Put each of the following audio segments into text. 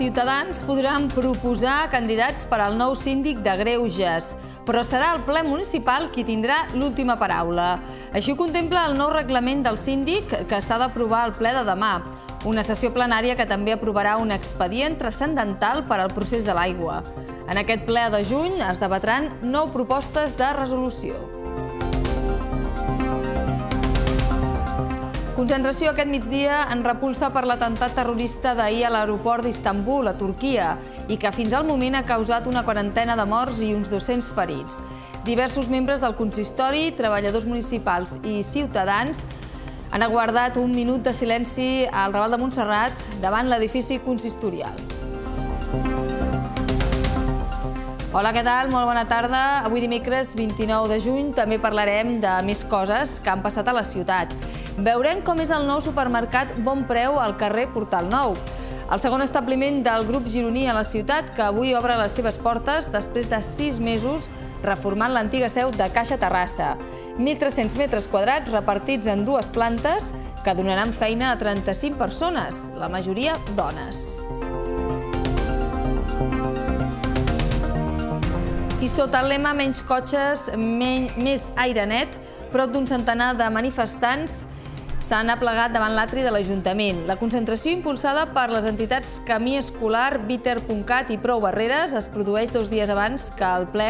Ciutadans podran proposar candidats per al nou síndic de Greuges, però serà el ple municipal qui tindrà l'última paraula. Això contempla el nou reglament del síndic que s'ha d'aprovar al ple de demà, una sessió plenària que també aprovarà un expedient transcendental per al procés de l'aigua. En aquest ple de juny es debatran nou propostes de resolució. Concentració aquest migdia en repulsa per l'atemptat terrorista d'ahir a l'aeroport d'Istanbul, a Turquia, i que fins al moment ha causat una quarantena de morts i uns 200 ferits. Diversos membres del consistori, treballadors municipals i ciutadans han aguardat un minut de silenci al Raval de Montserrat davant l'edifici consistorial. Hola, què tal? Molt bona tarda. Avui dimecres 29 de juny també parlarem de més coses que han passat a la ciutat. Veurem com és el nou supermercat Bon Preu al carrer Portal Nou. El segon establiment del grup gironí a la ciutat, que avui obre les seves portes després de sis mesos reformant l'antiga seu de Caixa Terrassa. 1.300 metres quadrats repartits en dues plantes que donaran feina a 35 persones, la majoria dones. I sota el lema menys cotxes, menys, més aire net, prop d'un centenar de manifestants s'han aplegat davant l'atri de l'Ajuntament. La concentració impulsada per les entitats Camí Escolar, Viter.cat i Prou Barreres es produeix dos dies abans que el ple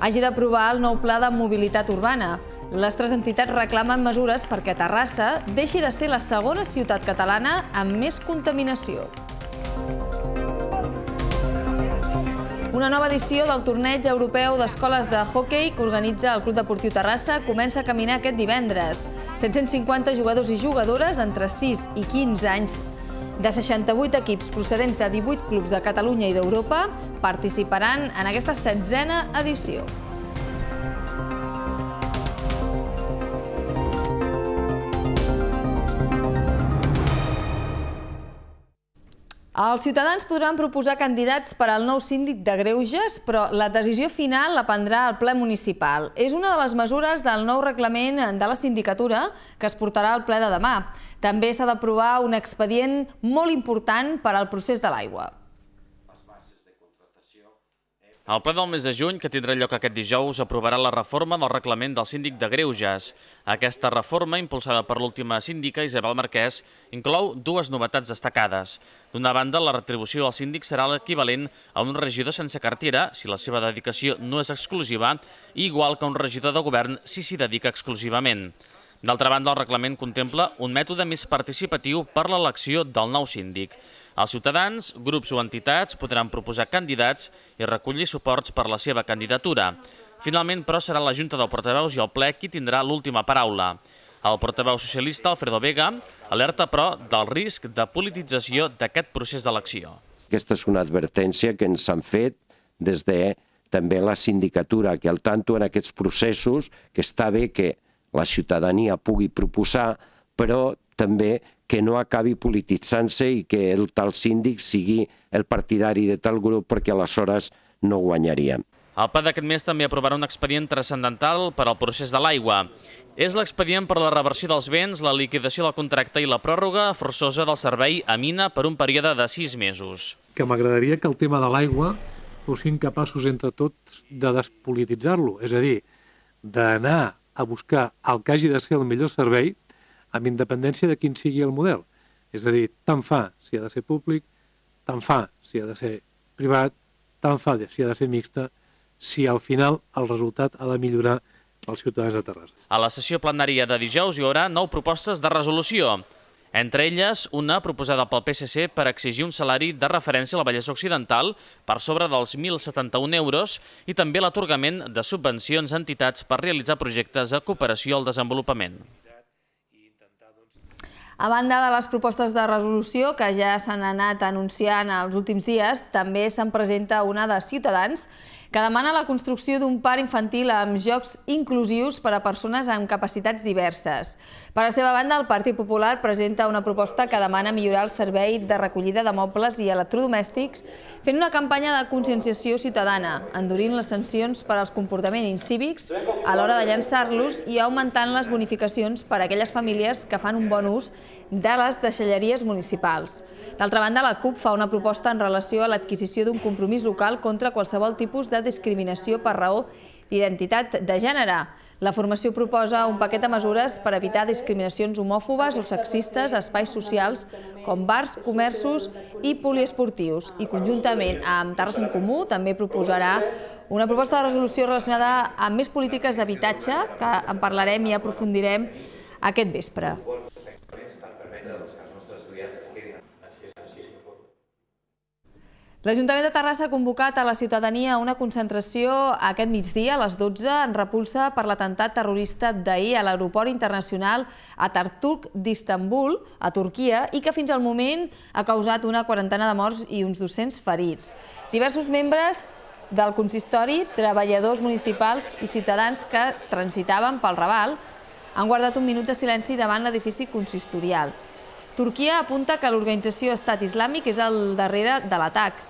hagi d'aprovar el nou pla de mobilitat urbana. Les tres entitats reclamen mesures perquè Terrassa deixi de ser la segona ciutat catalana amb més contaminació. Una nova edició del torneig europeu d'escoles de hockey que organitza el Club Deportiu Terrassa comença a caminar aquest divendres. 750 jugadors i jugadores d'entre 6 i 15 anys de 68 equips procedents de 18 clubs de Catalunya i d'Europa participaran en aquesta setzena edició. Els ciutadans podran proposar candidats per al nou síndic de Greuges, però la decisió final la prendrà el ple municipal. És una de les mesures del nou reglament de la sindicatura que es portarà al ple de demà. També s'ha d'aprovar un expedient molt important per al procés de l'aigua. El ple del mes de juny, que tindrà lloc aquest dijous, aprovarà la reforma del reglament del síndic de Greuges. Aquesta reforma, impulsada per l'última síndica, Isabel Marquès, inclou dues novetats destacades. D'una banda, la retribució al síndic serà l'equivalent a un regidor sense cartera, si la seva dedicació no és exclusiva, i igual que un regidor de govern si s'hi dedica exclusivament. D'altra banda, el reglament contempla un mètode més participatiu per l'elecció del nou síndic. Els ciutadans, grups o entitats podran proposar candidats i recollir suports per la seva candidatura. Finalment, però, serà la Junta de Portaveus i el ple qui tindrà l'última paraula. El portaveu socialista, Alfredo Vega, alerta, però, del risc de politització d'aquest procés d'elecció. Aquesta és una advertència que ens han fet des de també la sindicatura, que al tanto en aquests processos, que està bé que la ciutadania pugui proposar, però també que no acabi polititzant-se i que el tal síndic sigui el partidari de tal grup perquè aleshores no guanyaria. El PA d'aquest mes també aprovarà un expedient transcendental per al procés de l'aigua. És l'expedient per a la reversió dels béns, la liquidació del contracte i la pròrroga forçosa del servei a mina per un període de sis mesos. Que m'agradaria que el tema de l'aigua fossin capaços entre tots de despolititzar-lo, és a dir, d'anar a buscar el que hagi de ser el millor servei amb independència de quin sigui el model. És a dir, tant fa si ha de ser públic, tant fa si ha de ser privat, tant fa si ha de ser mixta, si al final el resultat ha de millorar els ciutadans de Terrassa. A la sessió plenària de dijous hi haurà nou propostes de resolució. Entre elles, una proposada pel PSC per exigir un salari de referència a la Vallès Occidental per sobre dels 1.071 euros i també l'atorgament de subvencions a entitats per realitzar projectes de cooperació al desenvolupament. A banda de les propostes de resolució que ja s'han anat anunciant els últims dies, també se'n presenta una de Ciutadans que demana la construcció d'un parc infantil amb jocs inclusius per a persones amb capacitats diverses. Per la seva banda, el Partit Popular presenta una proposta que demana millorar el servei de recollida de mobles i electrodomèstics fent una campanya de conscienciació ciutadana, endurint les sancions per als comportaments incívics a l'hora de llançar-los i augmentant les bonificacions per a aquelles famílies que fan un bon ús de les deixalleries municipals. D'altra banda, la CUP fa una proposta en relació a l'adquisició d'un compromís local contra qualsevol tipus de discriminació per raó d'identitat de gènere. La formació proposa un paquet de mesures per evitar discriminacions homòfobes o sexistes a espais socials com bars, comerços i poliesportius. I conjuntament amb Terres en Comú també proposarà una proposta de resolució relacionada amb més polítiques d'habitatge, que en parlarem i aprofundirem aquest vespre. L'Ajuntament de Terrassa ha convocat a la ciutadania una concentració aquest migdia a les 12 en repulsa per l'atemptat terrorista d'ahir a l'aeroport internacional a Tartuk d'Istanbul, a Turquia, i que fins al moment ha causat una quarantena de morts i uns 200 ferits. Diversos membres del consistori, treballadors municipals i ciutadans que transitaven pel Raval han guardat un minut de silenci davant l'edifici consistorial. Turquia apunta que l'organització Estat Islàmic és el darrere de l'atac.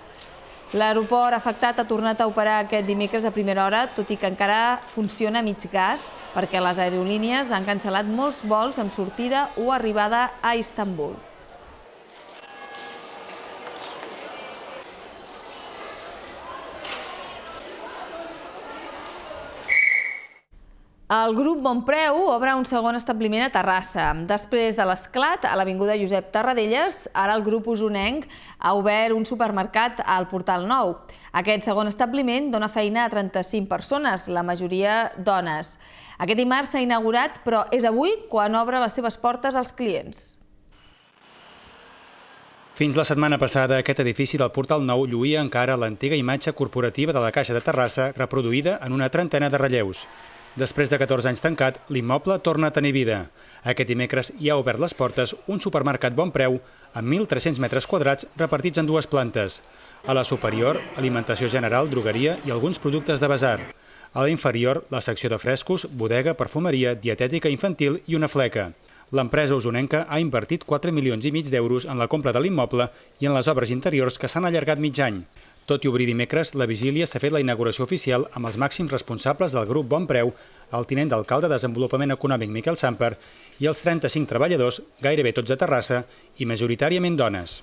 L'aeroport afectat ha tornat a operar aquest dimecres a primera hora, tot i que encara funciona a mig gas, perquè les aerolínies han cancel·lat molts vols amb sortida o arribada a Istanbul. El grup Bonpreu obre un segon establiment a Terrassa. Després de l'esclat a l'Avinguda Josep Tarradellas, ara el grup Osonenc ha obert un supermercat al Portal Nou. Aquest segon establiment dona feina a 35 persones, la majoria dones. Aquest dimarts s'ha inaugurat, però és avui quan obre les seves portes als clients. Fins la setmana passada, aquest edifici del Portal Nou lluïa encara l'antiga imatge corporativa de la Caixa de Terrassa, reproduïda en una trentena de relleus. Després de 14 anys tancat, l'immoble torna a tenir vida. Aquest dimecres hi ha obert les portes un supermercat bon preu amb 1.300 metres quadrats repartits en dues plantes. A la superior, alimentació general, drogueria i alguns productes de basar. A la inferior, la secció de frescos, bodega, perfumeria, dietètica infantil i una fleca. L'empresa usonenca ha invertit 4 milions i mig d'euros en la compra de l'immoble i en les obres interiors que s'han allargat mig any. Tot i obrir dimecres, la vigília s'ha fet la inauguració oficial amb els màxims responsables del grup Bon Preu, el tinent d'alcalde de Desenvolupament Econòmic Miquel Samper i els 35 treballadors, gairebé tots de Terrassa i majoritàriament dones.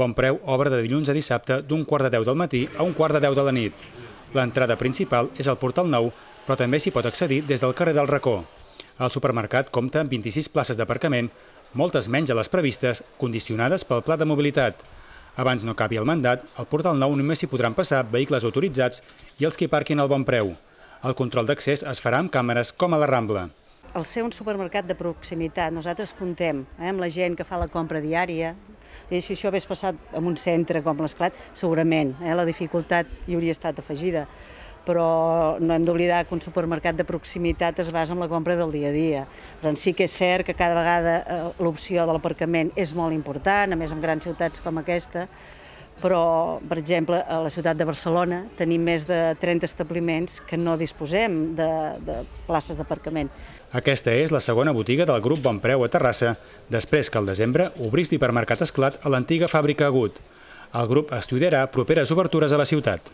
Bon Preu obre de dilluns a dissabte d'un quart de deu del matí a un quart de deu de la nit. L'entrada principal és al Portal Nou, però també s'hi pot accedir des del carrer del Racó. El supermercat compta amb 26 places d'aparcament, moltes menys a les previstes, condicionades pel pla de mobilitat. Abans no acabi el mandat, al Portal Nou només s'hi podran passar vehicles autoritzats i els que hi parquin al bon preu. El control d'accés es farà amb càmeres com a la Rambla. Al ser un supermercat de proximitat, nosaltres comptem eh, amb la gent que fa la compra diària, i si això hagués passat en un centre com l'Esclat, segurament eh, la dificultat hi hauria estat afegida però no hem d'oblidar que un supermercat de proximitat es basa en la compra del dia a dia. Per tant, sí que és cert que cada vegada eh, l'opció de l'aparcament és molt important, a més en grans ciutats com aquesta, però, per exemple, a la ciutat de Barcelona tenim més de 30 establiments que no disposem de, de places d'aparcament. Aquesta és la segona botiga del grup Bonpreu a Terrassa, després que al desembre obrís l'hipermercat Esclat a l'antiga fàbrica Agut. El grup estudiarà properes obertures a la ciutat.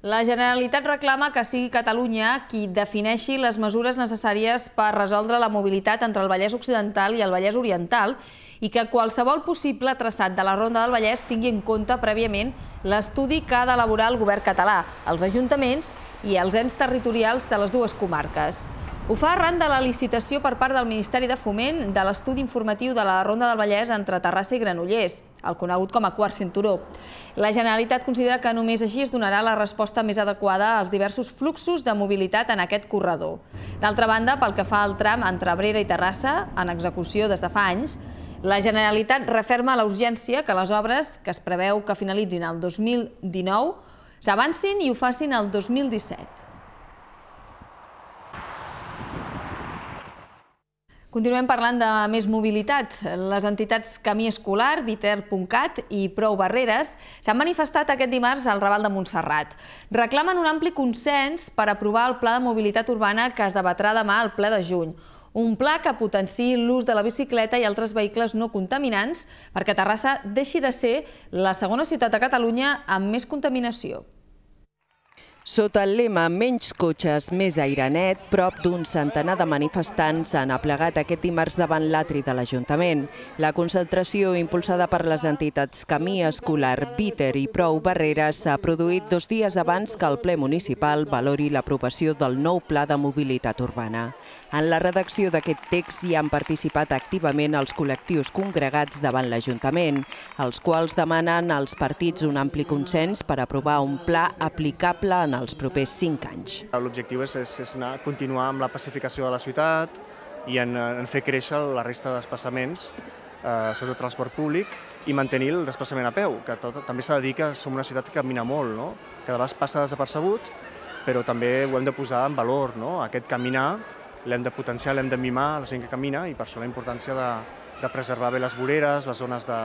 La Generalitat reclama que sigui Catalunya qui defineixi les mesures necessàries per resoldre la mobilitat entre el Vallès Occidental i el Vallès Oriental i que qualsevol possible traçat de la Ronda del Vallès tingui en compte prèviament l'estudi que ha d'elaborar el govern català, els ajuntaments i els ens territorials de les dues comarques. Ho fa arran de la licitació per part del Ministeri de Foment de l'estudi informatiu de la Ronda del Vallès entre Terrassa i Granollers, el conegut com a quart cinturó. La Generalitat considera que només així es donarà la resposta més adequada als diversos fluxos de mobilitat en aquest corredor. D'altra banda, pel que fa al tram entre Abrera i Terrassa, en execució des de fa anys, la Generalitat referma la urgència que les obres, que es preveu que finalitzin el 2019, s'avancin i ho facin el 2017. Continuem parlant de més mobilitat. Les entitats Camí Escolar, Viter.cat i Prou Barreres s'han manifestat aquest dimarts al Raval de Montserrat. Reclamen un ampli consens per aprovar el Pla de Mobilitat Urbana que es debatrà demà al ple de juny. Un pla que potenciï l'ús de la bicicleta i altres vehicles no contaminants perquè Terrassa deixi de ser la segona ciutat de Catalunya amb més contaminació. Sota el lema Menys cotxes, més aire net, prop d'un centenar de manifestants s'han aplegat aquest dimarts davant l'atri de l'Ajuntament. La concentració impulsada per les entitats Camí Escolar, Víter i Prou Barreres s'ha produït dos dies abans que el ple municipal valori l'aprovació del nou pla de mobilitat urbana. En la redacció d'aquest text hi han participat activament els col·lectius congregats davant l'Ajuntament, els quals demanen als partits un ampli consens per aprovar un pla aplicable en els propers cinc anys. L'objectiu és, és, és anar, continuar amb la pacificació de la ciutat i en, en fer créixer la resta de despassaments, eh, sobretot transport públic, i mantenir el desplaçament a peu, que tot, també s'ha de dir que som una ciutat que camina molt, no? que de vegades passa desapercebut, però també ho hem de posar en valor, no? aquest caminar l'hem de potenciar, l'hem de mimar, la gent que camina, i per això la importància de, de preservar bé les voreres, les zones de,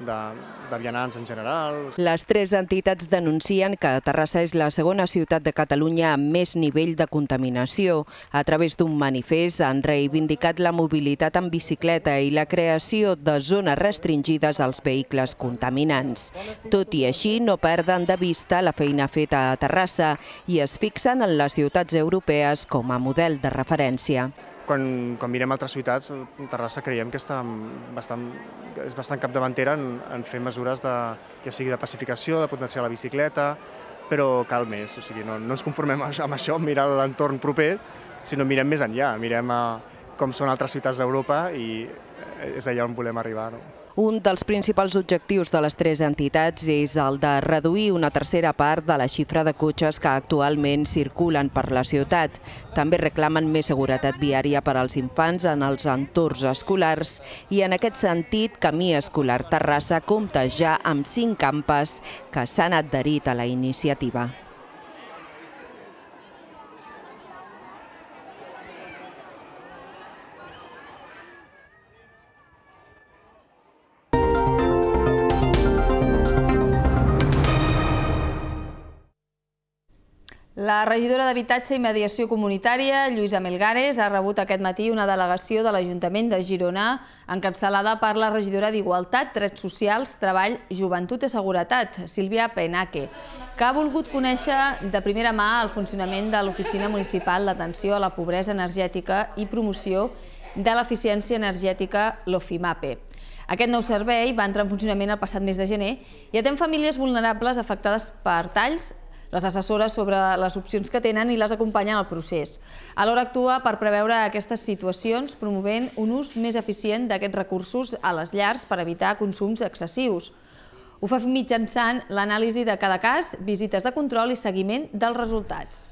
de, de vianants en general. Les tres entitats denuncien que Terrassa és la segona ciutat de Catalunya amb més nivell de contaminació. A través d'un manifest han reivindicat la mobilitat en bicicleta i la creació de zones restringides als vehicles contaminants. Tot i així, no perden de vista la feina feta a Terrassa i es fixen en les ciutats europees com a model de referència quan, quan mirem altres ciutats, Terrassa creiem que està bastant, és bastant capdavantera en, en fer mesures de, ja sigui de pacificació, de potenciar la bicicleta, però cal més, o sigui, no, no ens conformem amb això, mirar l'entorn proper, sinó mirem més enllà, mirem a com són altres ciutats d'Europa i eh, és allà on volem arribar. No? Un dels principals objectius de les tres entitats és el de reduir una tercera part de la xifra de cotxes que actualment circulen per la ciutat. També reclamen més seguretat viària per als infants en els entorns escolars i en aquest sentit Camí Escolar Terrassa compta ja amb cinc campes que s'han adherit a la iniciativa. La regidora d'Habitatge i Mediació Comunitària, Lluïsa Melgares, ha rebut aquest matí una delegació de l'Ajuntament de Girona encapçalada per la regidora d'Igualtat, Drets Socials, Treball, Joventut i Seguretat, Sílvia Penaque, que ha volgut conèixer de primera mà el funcionament de l'Oficina Municipal d'Atenció a la Pobresa Energètica i Promoció de l'Eficiència Energètica, l'OFIMAPE. Aquest nou servei va entrar en funcionament el passat mes de gener i atén famílies vulnerables afectades per talls, les assessora sobre les opcions que tenen i les acompanya en el procés. Alhora actua per preveure aquestes situacions promovent un ús més eficient d'aquests recursos a les llars per evitar consums excessius. Ho fa mitjançant l'anàlisi de cada cas, visites de control i seguiment dels resultats.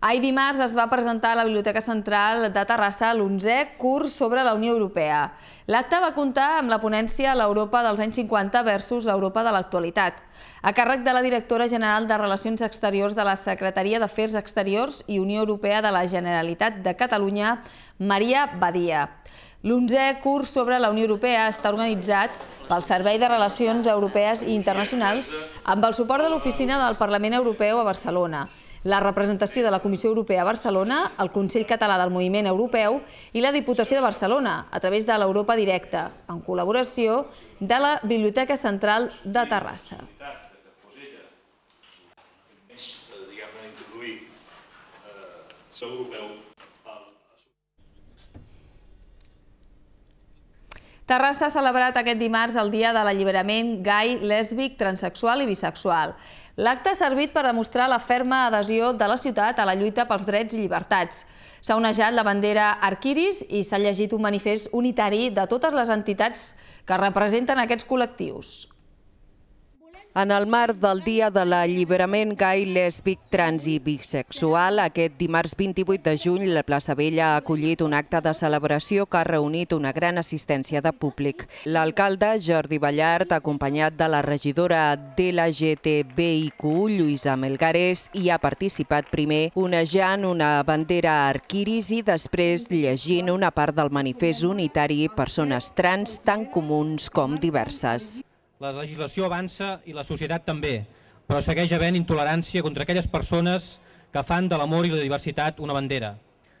Ahir dimarts es va presentar a la Biblioteca Central de Terrassa l11 curs sobre la Unió Europea. L'acte va comptar amb la ponència L'Europa dels anys 50 versus l'Europa de l'actualitat, a càrrec de la directora general de Relacions Exteriors de la Secretaria d'Afers Exteriors i Unió Europea de la Generalitat de Catalunya, Maria Badia. L'onzè curs sobre la Unió Europea està organitzat pel Servei de Relacions Europees i Internacionals amb el suport de l'Oficina del Parlament Europeu a Barcelona la representació de la Comissió Europea a Barcelona, el Consell Català del Moviment Europeu i la Diputació de Barcelona, a través de l'Europa Directa, en col·laboració de la Biblioteca Central de Terrassa. diguem Terrassa ha celebrat aquest dimarts el Dia de l'Alliberament gai, lèsbic, transexual i bisexual. L'acte ha servit per demostrar la ferma adhesió de la ciutat a la lluita pels drets i llibertats. S'ha onejat la bandera Arquiris i s'ha llegit un manifest unitari de totes les entitats que representen aquests col·lectius en el marc del Dia de l'Alliberament Gai, Lèsbic, Trans i Bisexual. Aquest dimarts 28 de juny, la plaça Vella ha acollit un acte de celebració que ha reunit una gran assistència de públic. L'alcalde, Jordi Ballart, acompanyat de la regidora de la GTBIQ, Lluïsa Melgares, hi ha participat primer onejant una bandera arquiris i després llegint una part del manifest unitari Persones Trans tan comuns com diverses. La legislació avança i la societat també, però segueix havent intolerància contra aquelles persones que fan de l'amor i la diversitat una bandera.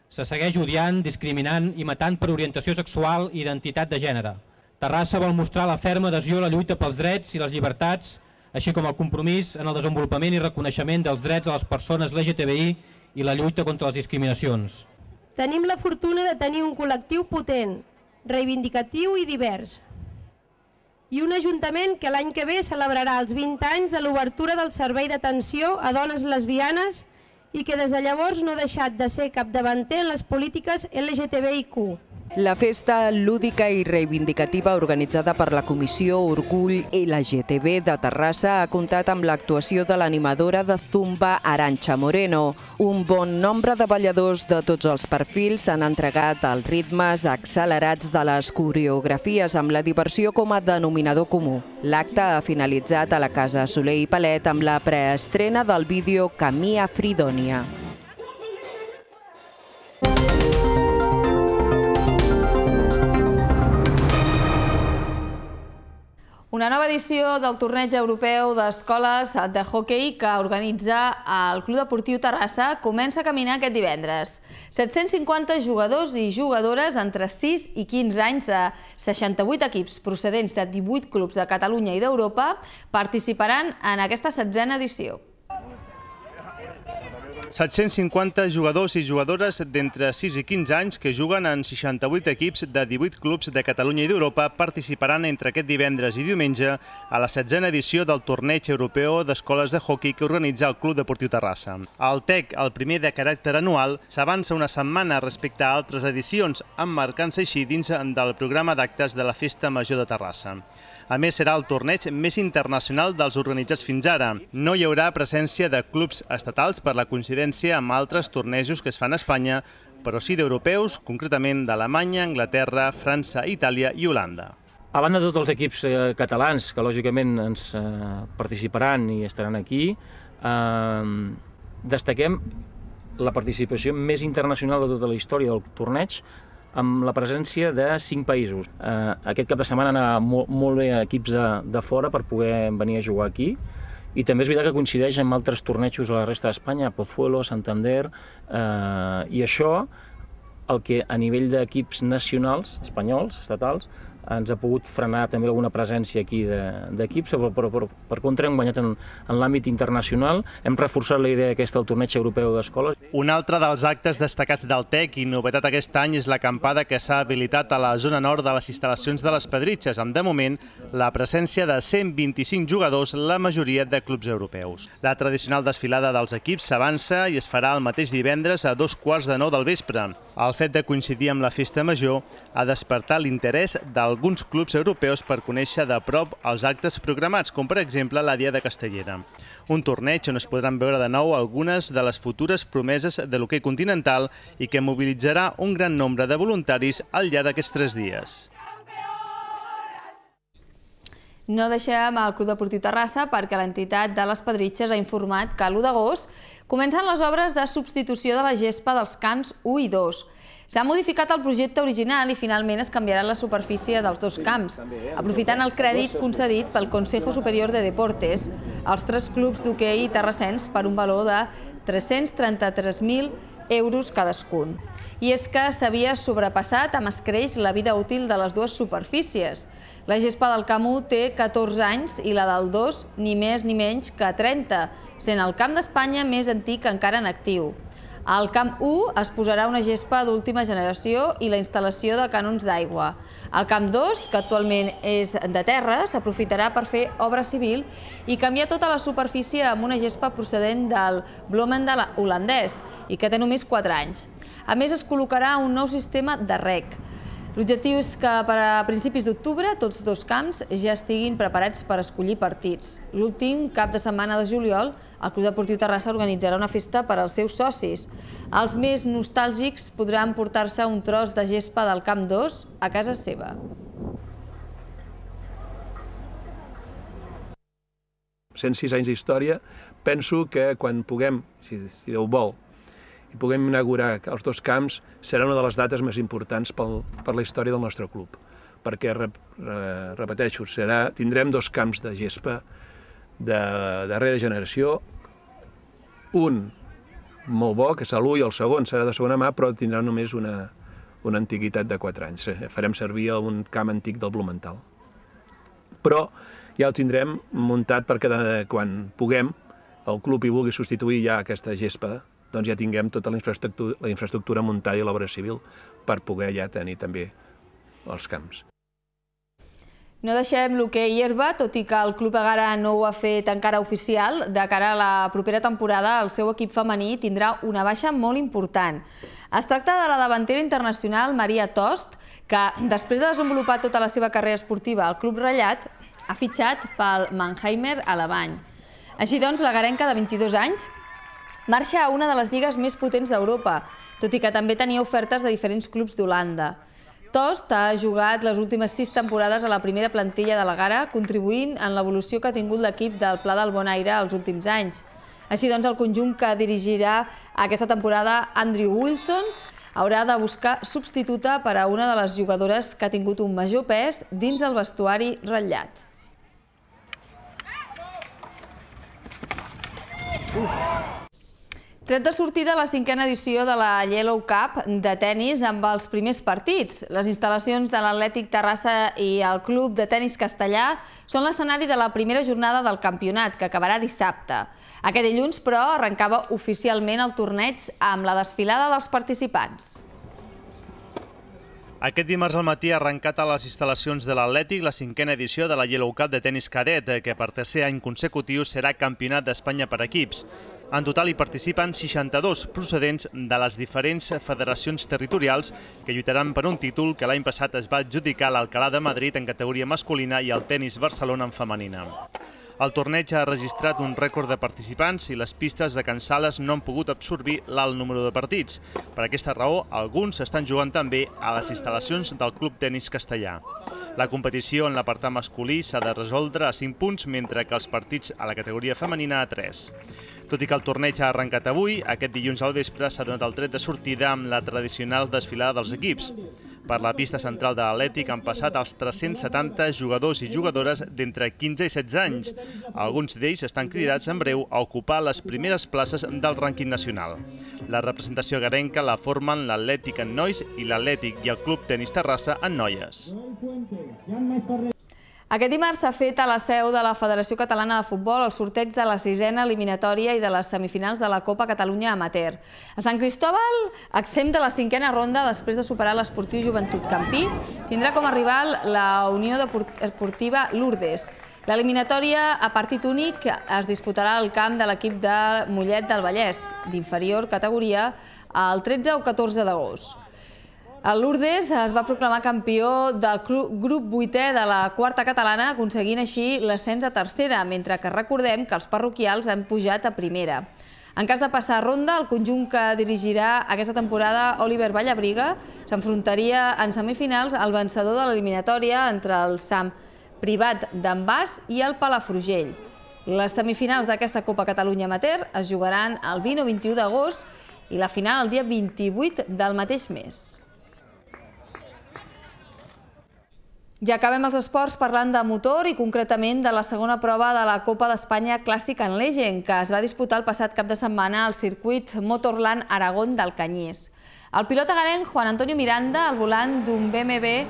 Se segueix odiant, discriminant i matant per orientació sexual i identitat de gènere. Terrassa vol mostrar la ferma adhesió a la lluita pels drets i les llibertats, així com el compromís en el desenvolupament i reconeixement dels drets de les persones LGTBI i la lluita contra les discriminacions. Tenim la fortuna de tenir un col·lectiu potent, reivindicatiu i divers, i un ajuntament que l'any que ve celebrarà els 20 anys de l'obertura del Servei d'Atenció a Dones Lesbianes i que des de llavors no ha deixat de ser capdavanter en les polítiques LGTBIQ. La festa lúdica i reivindicativa organitzada per la Comissió Orgull LGTB de Terrassa ha comptat amb l'actuació de l'animadora de Zumba Arancha Moreno. Un bon nombre de balladors de tots els perfils s'han entregat als ritmes accelerats de les coreografies amb la diversió com a denominador comú. L'acte ha finalitzat a la Casa Soler i Palet amb la preestrena del vídeo Camí a Fridònia. Una nova edició del torneig europeu d'escoles de hockey que organitza el Club Deportiu Terrassa comença a caminar aquest divendres. 750 jugadors i jugadores entre 6 i 15 anys de 68 equips procedents de 18 clubs de Catalunya i d'Europa participaran en aquesta setzena edició. 750 jugadors i jugadores d'entre 6 i 15 anys que juguen en 68 equips de 18 clubs de Catalunya i d'Europa participaran entre aquest divendres i diumenge a la setzena edició del Torneig Europeu d'Escoles de Hockey que organitza el Club Deportiu Terrassa. El TEC, el primer de caràcter anual, s'avança una setmana respecte a altres edicions, emmarcant-se així dins del programa d'actes de la Festa Major de Terrassa. A més, serà el torneig més internacional dels organitzats fins ara. No hi haurà presència de clubs estatals per la coincidència amb altres tornejos que es fan a Espanya, però sí d'europeus, concretament d'Alemanya, Anglaterra, França, Itàlia i Holanda. A banda de tots els equips eh, catalans que lògicament ens eh, participaran i estaran aquí, ehm, destaquem la participació més internacional de tota la història del torneig amb la presència de cinc països. Eh, aquest cap de setmana anava molt, molt bé equips de, de fora per poder venir a jugar aquí, i també és veritat que coincideix amb altres tornejos a la resta d'Espanya, Pozuelo, Santander, eh, i això el que a nivell d'equips nacionals, espanyols, estatals, ens ha pogut frenar també alguna presència aquí d'equips, de, però, però, però per contra hem guanyat en, en l'àmbit internacional, hem reforçat la idea aquesta del torneig europeu d'escoles. Un altre dels actes destacats del TEC i novetat aquest any és l'acampada que s'ha habilitat a la zona nord de les instal·lacions de les Pedritxes, amb de moment la presència de 125 jugadors, la majoria de clubs europeus. La tradicional desfilada dels equips s'avança i es farà el mateix divendres a dos quarts de nou del vespre. El fet de coincidir amb la festa major ha despertat l'interès del alguns clubs europeus per conèixer de prop els actes programats, com per exemple la Dia de Castellera. Un torneig on es podran veure de nou algunes de les futures promeses de l'hoquei continental i que mobilitzarà un gran nombre de voluntaris al llarg d'aquests tres dies. No deixem el Club Deportiu Terrassa perquè l'entitat de les Pedritxes ha informat que l'1 d'agost comencen les obres de substitució de la gespa dels cans 1 i 2. S'ha modificat el projecte original i finalment es canviarà la superfície dels dos camps, eh, aprofitant el crèdit concedit pel Consejo Superior de Deportes als tres clubs d'hoquei terrassens per un valor de 333.000 euros cadascun. I és que s'havia sobrepassat amb escreix la vida útil de les dues superfícies. La gespa del 1 té 14 anys i la del 2 ni més ni menys que 30, sent el Camp d'Espanya més antic encara en actiu. Al camp 1 es posarà una gespa d'última generació i la instal·lació de cànons d'aigua. Al camp 2, que actualment és de terra, s'aprofitarà per fer obra civil i canviar tota la superfície amb una gespa procedent del Blomendal holandès i que té només 4 anys. A més, es col·locarà un nou sistema de rec. L'objectiu és que per a principis d'octubre tots dos camps ja estiguin preparats per escollir partits. L'últim cap de setmana de juliol, el Club Deportiu Terrassa organitzarà una festa per als seus socis. Els més nostàlgics podran portar-se un tros de gespa del Camp 2 a casa seva. Cent sis anys d'història, penso que quan puguem, si, si Déu vol, i puguem inaugurar els dos camps serà una de les dates més importants pel, per la història del nostre club, perquè, re, re, repeteixo, serà, tindrem dos camps de gespa de darrera generació, un molt bo, que és l'U, i el segon serà de segona mà, però tindrà només una, una antiguitat de 4 anys. Eh, farem servir un camp antic del Blumenthal. Però ja ho tindrem muntat perquè quan puguem el club hi vulgui substituir ja aquesta gespa doncs ja tinguem tota la infraestructura, la infraestructura muntada i l'obra civil per poder ja tenir també els camps. No deixem l'hoquei herba, tot i que el club Agara no ho ha fet encara oficial. De cara a la propera temporada, el seu equip femení tindrà una baixa molt important. Es tracta de la davantera internacional Maria Tost, que després de desenvolupar tota la seva carrera esportiva al club ratllat, ha fitxat pel Mannheimer Alemany. Així doncs, la garenca de 22 anys marxa a una de les lligues més potents d'Europa, tot i que també tenia ofertes de diferents clubs d'Holanda. Tost ha jugat les últimes sis temporades a la primera plantilla de la Gara, contribuint en l'evolució que ha tingut l'equip del Pla del Bon Aire els últims anys. Així doncs, el conjunt que dirigirà aquesta temporada Andrew Wilson haurà de buscar substituta per a una de les jugadores que ha tingut un major pes dins el vestuari ratllat. Uf. Tret de sortida la cinquena edició de la Yellow Cup de tennis amb els primers partits. Les instal·lacions de l'Atlètic Terrassa i el Club de Tenis Castellà són l'escenari de la primera jornada del campionat, que acabarà dissabte. Aquest dilluns, però, arrencava oficialment el torneig amb la desfilada dels participants. Aquest dimarts al matí ha arrencat a les instal·lacions de l'Atlètic la cinquena edició de la Yellow Cup de tennis cadet, eh, que per tercer any consecutiu serà campionat d'Espanya per equips. En total hi participen 62 procedents de les diferents federacions territorials que lluitaran per un títol que l'any passat es va adjudicar l'Alcalà de Madrid en categoria masculina i el tennis Barcelona en femenina. El torneig ha registrat un rècord de participants i les pistes de Can Sales no han pogut absorbir l'alt número de partits. Per aquesta raó, alguns estan jugant també a les instal·lacions del Club Tenis Castellà. La competició en l'apartat masculí s'ha de resoldre a 5 punts, mentre que els partits a la categoria femenina a 3. Tot i que el torneig ha arrencat avui, aquest dilluns al vespre s'ha donat el tret de sortida amb la tradicional desfilada dels equips. Per la pista central de l'Atlètic han passat els 370 jugadors i jugadores d'entre 15 i 16 anys. Alguns d'ells estan cridats en breu a ocupar les primeres places del rànquing nacional. La representació garenca la formen l'Atlètic en nois i l'Atlètic i el Club Tenis Terrassa en noies. Aquest dimarts s'ha fet a la seu de la Federació Catalana de Futbol el sorteig de la sisena eliminatòria i de les semifinals de la Copa Catalunya Amateur. A Sant Cristòbal, exempt de la cinquena ronda després de superar l'esportiu Joventut Campí, tindrà com a rival la Unió Esportiva Lourdes. L'eliminatòria a partit únic es disputarà al camp de l'equip de Mollet del Vallès, d'inferior categoria, el 13 o 14 d'agost. El Lourdes es va proclamar campió del club, grup 8è de la quarta catalana, aconseguint així l'ascens a tercera, mentre que recordem que els parroquials han pujat a primera. En cas de passar ronda, el conjunt que dirigirà aquesta temporada Oliver Vallabriga s'enfrontaria en semifinals al vencedor de l'eliminatòria entre el SAM privat d'en Bas i el Palafrugell. Les semifinals d'aquesta Copa Catalunya Amateur es jugaran el 20 o 21 d'agost i la final el dia 28 del mateix mes. I acabem els esports parlant de motor i concretament de la segona prova de la Copa d'Espanya Clàssica en Legend, que es va disputar el passat cap de setmana al circuit Motorland Aragón del Canyís. El pilot agarenc Juan Antonio Miranda, al volant d'un BMW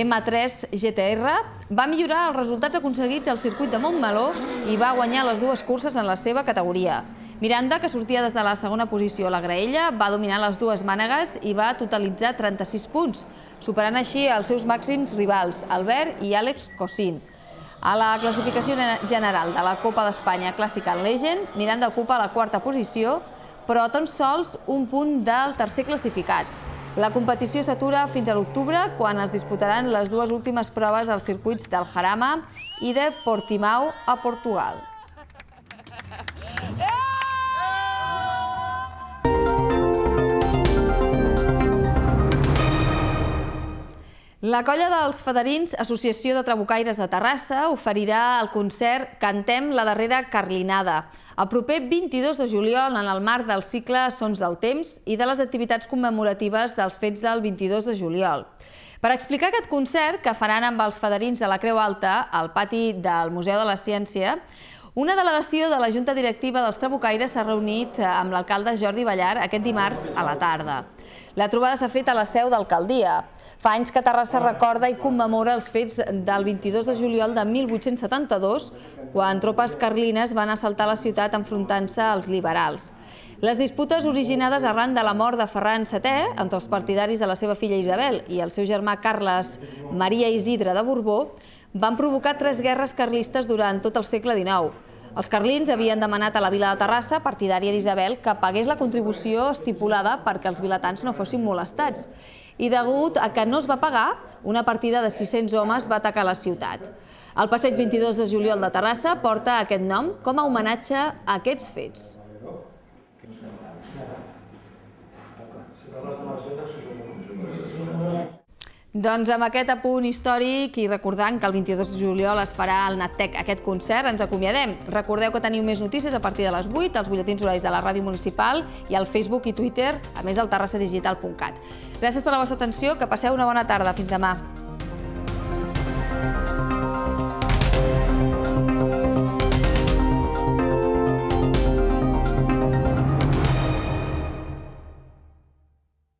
M3 GTR, va millorar els resultats aconseguits al circuit de Montmeló i va guanyar les dues curses en la seva categoria. Miranda, que sortia des de la segona posició a la graella, va dominar les dues mànegues i va totalitzar 36 punts, superant així els seus màxims rivals, Albert i Àlex Cossin. A la classificació general de la Copa d'Espanya Clàssica Legend, Miranda ocupa la quarta posició, però tan sols un punt del tercer classificat. La competició s'atura fins a l'octubre, quan es disputaran les dues últimes proves als circuits del Jarama i de Portimau a Portugal. La Colla dels Federins, Associació de Trabucaires de Terrassa, oferirà el concert Cantem la darrera Carlinada, el proper 22 de juliol en el marc del cicle Sons del Temps i de les activitats commemoratives dels fets del 22 de juliol. Per explicar aquest concert, que faran amb els federins de la Creu Alta, al pati del Museu de la Ciència, una delegació de la Junta Directiva dels Trabucaires s'ha reunit eh, amb l'alcalde Jordi Ballar aquest dimarts a la tarda. La trobada s'ha fet a la seu d'alcaldia. Fa anys que Terrassa recorda i commemora els fets del 22 de juliol de 1872, quan tropes carlines van assaltar la ciutat enfrontant-se als liberals. Les disputes originades arran de la mort de Ferran VII entre els partidaris de la seva filla Isabel i el seu germà Carles Maria Isidre de Borbó van provocar tres guerres carlistes durant tot el segle XIX, els carlins havien demanat a la vila de Terrassa, partidària d'Isabel, que pagués la contribució estipulada perquè els vilatans no fossin molestats. I degut a que no es va pagar, una partida de 600 homes va atacar la ciutat. El passeig 22 de juliol de Terrassa porta aquest nom com a homenatge a aquests fets. Doncs amb aquest apunt històric i recordant que el 22 de juliol es farà al NATTEC aquest concert, ens acomiadem. Recordeu que teniu més notícies a partir de les 8, als butlletins horaris de la Ràdio Municipal i al Facebook i Twitter, a més del terrassadigital.cat. Gràcies per la vostra atenció, que passeu una bona tarda. Fins demà.